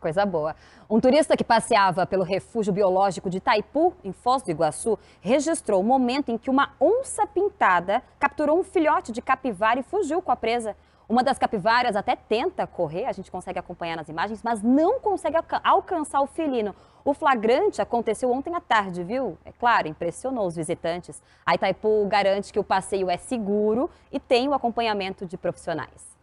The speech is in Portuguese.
Coisa boa. Um turista que passeava pelo refúgio biológico de Itaipu, em Foz do Iguaçu, registrou o momento em que uma onça pintada capturou um filhote de capivara e fugiu com a presa. Uma das capivaras até tenta correr, a gente consegue acompanhar nas imagens, mas não consegue alcançar o felino. O flagrante aconteceu ontem à tarde, viu? É claro, impressionou os visitantes. A Itaipu garante que o passeio é seguro e tem o acompanhamento de profissionais.